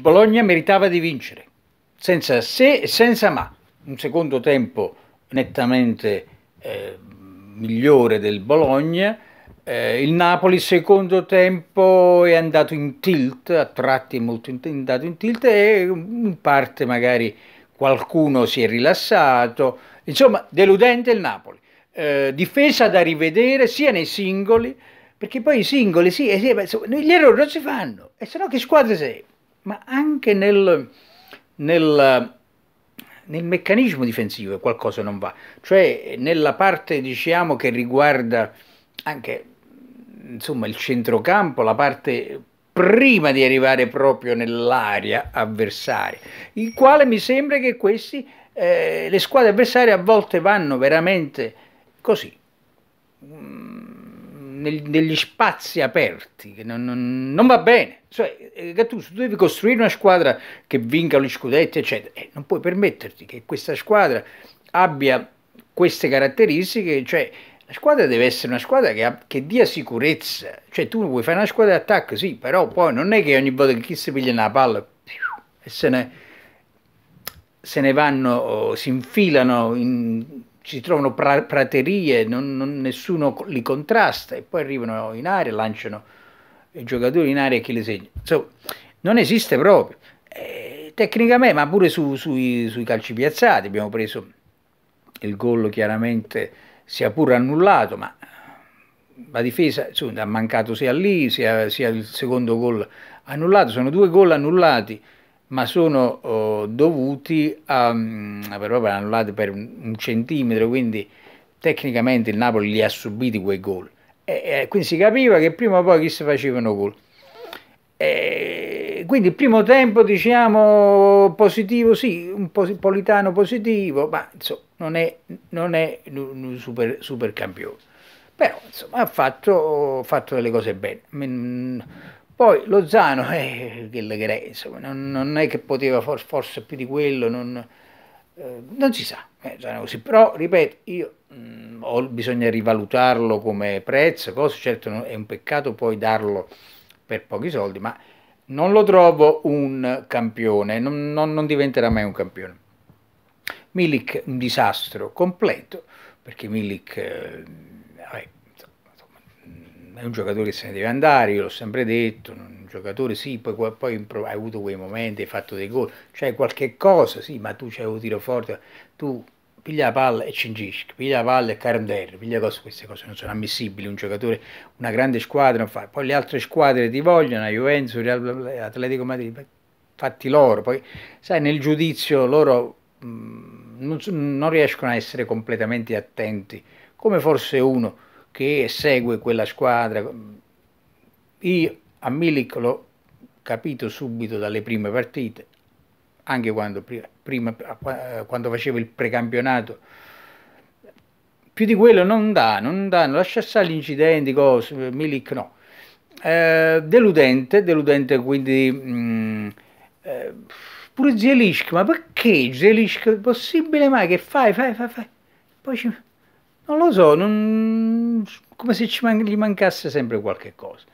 Bologna meritava di vincere, senza se e senza ma. Un secondo tempo nettamente eh, migliore del Bologna. Eh, il Napoli secondo tempo è andato in tilt, a tratti molto in, andato in tilt e in parte magari qualcuno si è rilassato. Insomma, deludente il Napoli. Eh, difesa da rivedere sia nei singoli, perché poi i singoli, sì, eh sì gli errori non si fanno, e se no che squadre sei? ma anche nel, nel, nel meccanismo difensivo qualcosa non va, cioè nella parte diciamo che riguarda anche insomma il centrocampo, la parte prima di arrivare proprio nell'area avversaria, il quale mi sembra che questi, eh, le squadre avversarie a volte vanno veramente così, mm, nel, degli spazi aperti, che non, non, non va bene. Cioè, Gattuso, eh, tu devi costruire una squadra che vinca gli scudetti, eccetera. Eh, non puoi permetterti che questa squadra abbia queste caratteristiche, cioè la squadra deve essere una squadra che, ha, che dia sicurezza, cioè tu vuoi fare una squadra di attacco, sì, però poi non è che ogni volta che chi si piglia una palla e se ne, se ne vanno, si infilano in si trovano pra praterie, non, non, nessuno li contrasta e poi arrivano in area, lanciano i giocatori in area e chi li segna. Insomma, non esiste proprio. Eh, tecnicamente, ma pure su, sui, sui calci piazzati abbiamo preso il gol chiaramente sia pure annullato, ma la difesa insomma, ha mancato sia lì sia, sia il secondo gol annullato, sono due gol annullati ma sono oh, dovuti a, mm, proprio annullati per un centimetro, quindi tecnicamente il Napoli li ha subiti quei gol. E, e, quindi si capiva che prima o poi chi si facevano gol. E, quindi il primo tempo, diciamo, positivo, sì, un po politano positivo, ma insomma, non è, non è un super, super campione. Però insomma, ha fatto, fatto delle cose bene. Poi Lozano, eh, che era, insomma, non, non, è che poteva for, forse più di quello, non, eh, non si sa, eh, però ripeto, io mh, mm, ho, bisogna rivalutarlo come prezzo, cosa, certo non, è un peccato poi darlo per pochi soldi, ma non lo trovo un campione, non, non, non diventerà mai un campione. Milik un disastro completo, perché Milik... Eh, è un giocatore che se ne deve andare, io l'ho sempre detto, un giocatore sì, poi, poi hai avuto quei momenti, hai fatto dei gol, c'è qualche cosa, sì, ma tu c'hai un tiro forte, tu piglia la palla e cingisci, piglia la palla e carnder, piglia cose, queste cose non sono ammissibili, un giocatore, una grande squadra non fa, poi le altre squadre ti vogliono, Juventus, Atletico Madrid, fatti loro, poi sai nel giudizio loro mh, mm, non, non riescono a essere completamente attenti, come forse uno che segue quella squadra. Io a Milik l'ho capito subito dalle prime partite, anche quando, prima, eh, eh, quando facevo il precampionato. Più di quello non dà, non danno, lascia stare gli incidenti, cose, Milik no. Eh, deludente, deludente quindi... Mh, mm, eh, pure Zelisk, ma perché Zelisk? Possibile mai che fai, fai, fai, fai. Poi ci non lo so, non... come se man... gli mancasse sempre qualche cosa.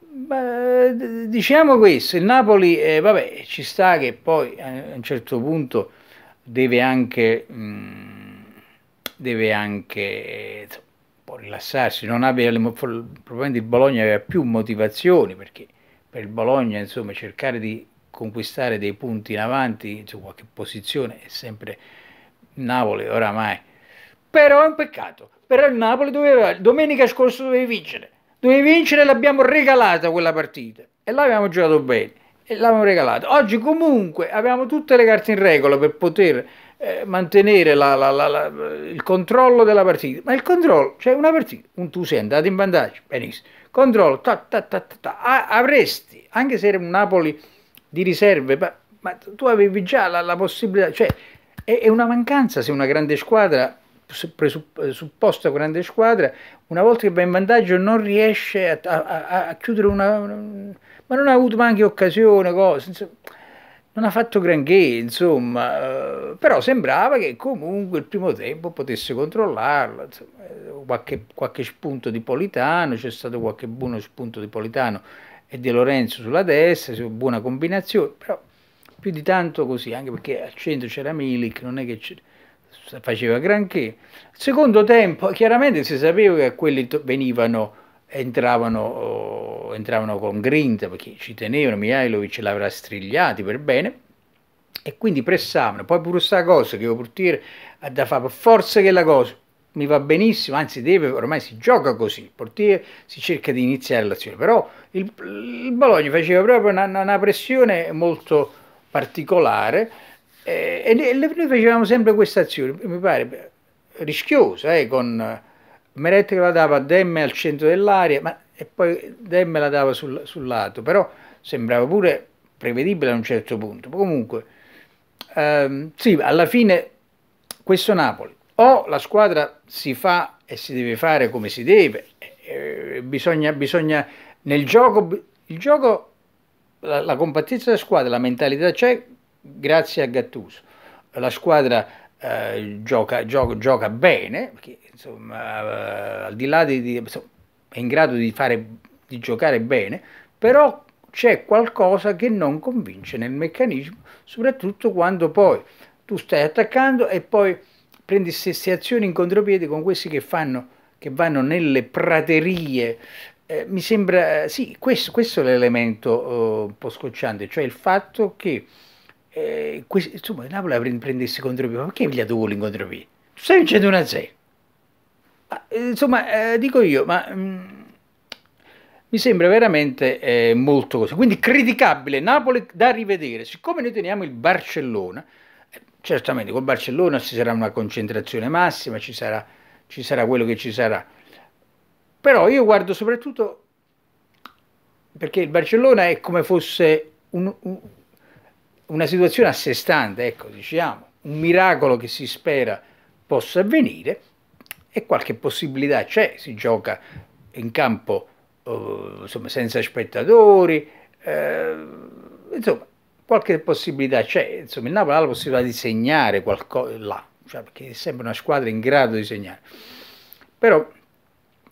Beh, diciamo questo, il Napoli, eh, vabbè, ci sta che poi eh, a un certo punto deve anche, mh, mm, deve anche insomma, un po' rilassarsi, non aveva le, probabilmente il Bologna aveva più motivazioni perché per il Bologna insomma, cercare di conquistare dei punti in avanti, insomma, qualche posizione è sempre Napoli oramai però è un peccato, però il Napoli doveva, domenica scorsa doveva vincere, Dovevi vincere l'abbiamo regalata quella partita e l'abbiamo giocato bene e l'abbiamo regalata. Oggi comunque abbiamo tutte le carte in regola per poter eh, mantenere la, la, la, il controllo della partita, ma il controllo, cioè una partita, un tu sei andato in vantaggio, benissimo, controllo, ta, ta, ta, ta, avresti, anche se era un Napoli di riserve, ma, ma tu avevi già la, possibilità, cioè è, è una mancanza se una grande squadra presupposta eh, grande squadra, una volta che va in vantaggio non riesce a, a, a chiudere una, una, ma non ha avuto neanche occasione, cose, insomma, non ha fatto granché, insomma, eh, però sembrava che comunque il primo tempo potesse controllarla, eh, qualche, qualche spunto di Politano, c'è stato qualche buono spunto di Politano e di Lorenzo sulla destra, buona combinazione, però più di tanto così, anche perché al centro c'era Milik, non è che c'era faceva granché. Secondo tempo, chiaramente si sapeva che quelli venivano, entravano, oh, entravano con grinta, perché ci tenevano, Mihailovic l'avrà strigliati per bene, e quindi pressavano. Poi pure questa cosa che io portiere dire, da fare per forza che la cosa mi va benissimo, anzi deve, ormai si gioca così, il portiere si cerca di iniziare l'azione, però il, il Bologna faceva proprio una, una pressione molto particolare, eh, e noi facevamo sempre questa azione, mi pare rischiosa, eh, con eh, Meretti che la dava a Demme al centro dell'area, ma, e poi Demme la dava sul, sul, lato, però sembrava pure prevedibile a un certo punto. Comunque, ehm, sì, alla fine questo Napoli, o la squadra si fa e si deve fare come si deve, eh, bisogna, bisogna, nel gioco, il gioco, la, la compattezza della squadra, la mentalità c'è, grazie a Gattuso. La squadra eh, gioca, gioca, gioca, bene, perché insomma, eh, al di là di, di, insomma, è in grado di, fare, di giocare bene, però c'è qualcosa che non convince nel meccanismo, soprattutto quando poi tu stai attaccando e poi prendi stesse azioni in contropiede con questi che, fanno, che vanno nelle praterie. Eh, mi sembra, sì, questo, questo è l'elemento eh, un po' scocciante, cioè il fatto che eh, questo, insomma, Napoli prend, prendesse contropia, ma perché gli ha pigliato l'incontro P? contropia? Tu stai vincendo 1-0. Eh, insomma, eh, dico io, ma mh, mm, mi sembra veramente eh, molto così. Quindi criticabile, Napoli da rivedere. Siccome noi teniamo il Barcellona, eh, certamente con Barcellona ci sarà una concentrazione massima, ci sarà, ci sarà quello che ci sarà. Però io guardo soprattutto perché il Barcellona è come fosse un una situazione a sé stante, ecco, diciamo, un miracolo che si spera possa avvenire e qualche possibilità c'è, si gioca in campo eh, insomma, senza spettatori, eh, insomma qualche possibilità c'è, insomma il Napoli ha la possibilità di segnare qualcosa là, cioè, perché è sempre una squadra in grado di segnare, però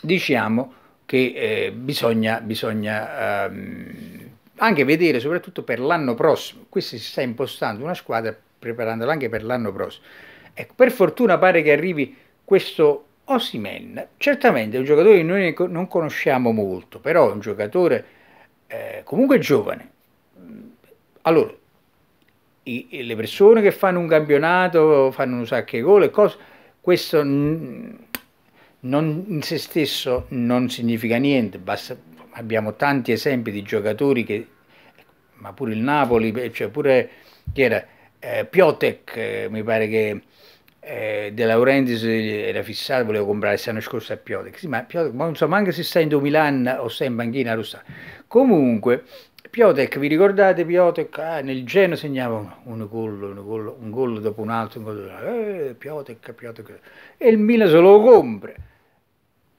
diciamo che eh, bisogna, bisogna ehm, anche vedere soprattutto per l'anno prossimo. Qui si sta impostando una squadra preparandola anche per l'anno prossimo. Ecco, per fortuna pare che arrivi questo Osimen. Certamente è un giocatore che noi non conosciamo molto, però è un giocatore eh, comunque giovane. Mm, allora, i, le persone che fanno un campionato, fanno un sacco di gol e cose, questo non, in se stesso non significa niente, basta, abbiamo tanti esempi di giocatori che ma pure il Napoli, cioè pure chi era? Eh, Piotek, eh, mi pare che eh, De Laurentiis era fissato, voleva comprare l'anno scorso a Piotek. Sì, ma, Piotek, ma non so manco se sta in Milan o sta in banchina russa. Comunque, Piotek, vi ricordate Piotek? Ah, nel Geno segnava un, gol, un altro, un gol dopo un altro. Eh, Piotek, Piotek. E il Milan se lo compra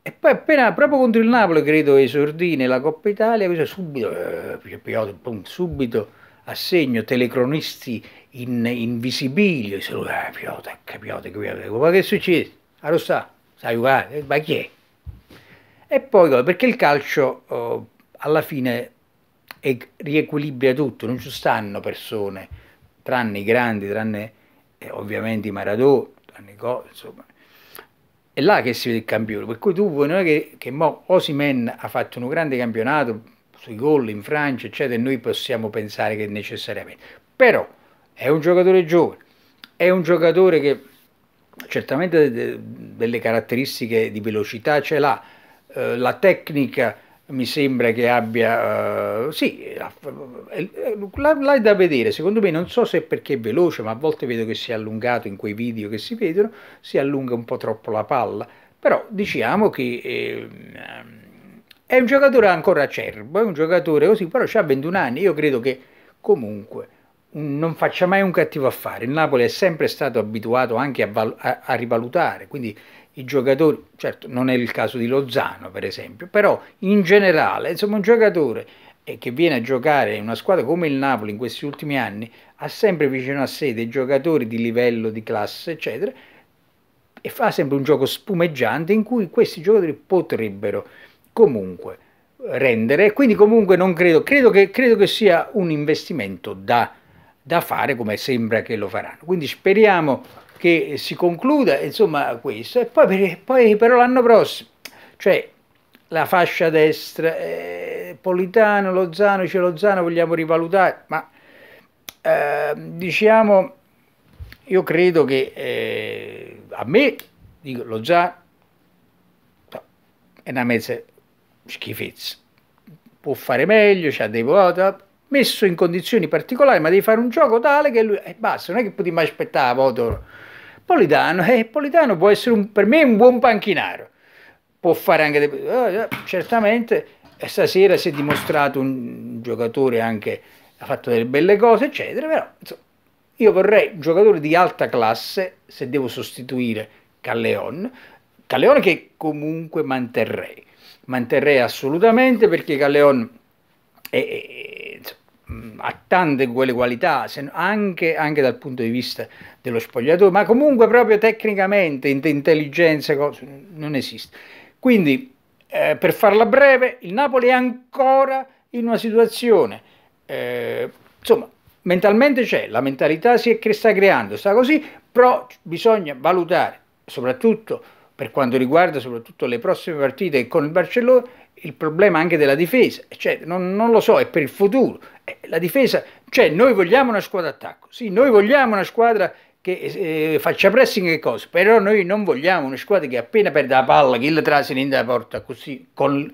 e poi appena proprio contro il Napoli, credo, esordì nella Coppa Italia, così subito, eh, cioè, oh, subito segno, telecronisti in, invisibilio, se lo eh, Piotek, eh, Piotek, Piotek, ma che succede? Arrossà, ah, sai giocare, eh, ma chi è? E poi, oh, perché il calcio oh, alla fine è, riequilibra tutto, non ci stanno persone, tranne i grandi, tranne eh, ovviamente i Maradona, tranne i cose, insomma, è là che si vede il campione. Per cui tu vuoi non è che, che Osimen ha fatto un grande campionato sui gol in Francia, eccetera, e noi possiamo pensare che necessariamente. Però è un giocatore giovane, è un giocatore che certamente delle caratteristiche di velocità ce l'ha, eh, la tecnica mi sembra che abbia, uh, sì, là, è da vedere, secondo me non so se perché è veloce, ma a volte vedo che si è allungato in quei video che si vedono, si allunga un po' troppo la palla, però diciamo che eh, è un giocatore ancora acerbo, è un giocatore così, però ha 21 anni, io credo che comunque non faccia mai un cattivo affare, il Napoli è sempre stato abituato anche a, a, a rivalutare, quindi i giocatori, certo non è il caso di Lozano per esempio, però in generale, insomma un giocatore eh, che viene a giocare in una squadra come il Napoli in questi ultimi anni ha sempre vicino a sé dei giocatori di livello, di classe, eccetera, e fa sempre un gioco spumeggiante in cui questi giocatori potrebbero comunque rendere, quindi comunque non credo, credo che, credo che sia un investimento da, da fare come sembra che lo faranno. Quindi speriamo che si concluda, insomma, questo, e poi, poi però l'anno prossimo, cioè la fascia destra, eh, Politano, Lozano, c'è Lozano, vogliamo rivalutare, ma eh, diciamo, io credo che eh, a me, dico, Lozano è una mezza schifezza, può fare meglio, c'ha dei voti, messo in condizioni particolari, ma devi fare un gioco tale che lui... E eh, basta, non è che puoi mai aspettare Podor. Ah, Politano, eh, Politano può essere un, per me un buon panchinaro, può fare anche... Eh, eh, certamente stasera si è dimostrato un giocatore anche, ha fatto delle belle cose, eccetera, però insomma, io vorrei un giocatore di alta classe, se devo sostituire Calleon, Calleon che comunque manterrei, manterrei assolutamente perché Calleon è ha tante quelle qualità, anche, anche, dal punto di vista dello spogliatoio, ma comunque proprio tecnicamente, intelligenza, cose, non esiste. Quindi, eh, per farla breve, il Napoli è ancora in una situazione, eh, insomma, mentalmente c'è, la mentalità si è, sta creando, sta così, però bisogna valutare, soprattutto per quanto riguarda soprattutto le prossime partite con il Barcellona, il problema anche della difesa, cioè, non, non, lo so, è per il futuro. Eh, la difesa, cioè noi vogliamo una squadra attacco, sì, noi vogliamo una squadra che eh, faccia pressing e cose, però noi non vogliamo una squadra che appena perde la palla, che la trasina in da porta così, con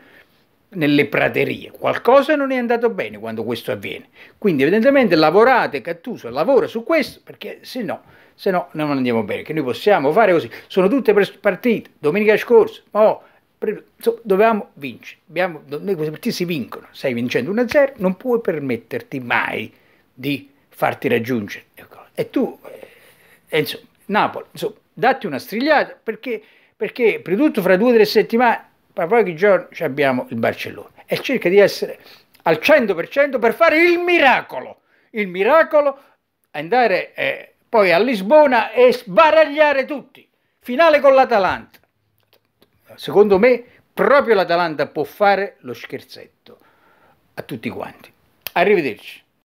nelle praterie. Qualcosa non è andato bene quando questo avviene. Quindi evidentemente lavorate, Cattuso lavora su questo, perché se no, se no non andiamo bene, che noi possiamo fare così. Sono tutte partite, domenica scorsa, oh, dovevamo vincere. Abbiamo, noi queste partite si vincono, stai vincendo 1-0, non puoi permetterti mai di farti raggiungere. Ecco, e tu, eh, insomma, Napoli, insomma, datti una strigliata, perché, perché di tutto fra due o tre settimane ma pochi giorni abbiamo il Barcellona e cerca di essere al 100% per fare il miracolo. Il miracolo andare eh, poi a Lisbona e sbaragliare tutti. Finale con l'Atalanta. Secondo me proprio l'Atalanta può fare lo scherzetto a tutti quanti. Arrivederci.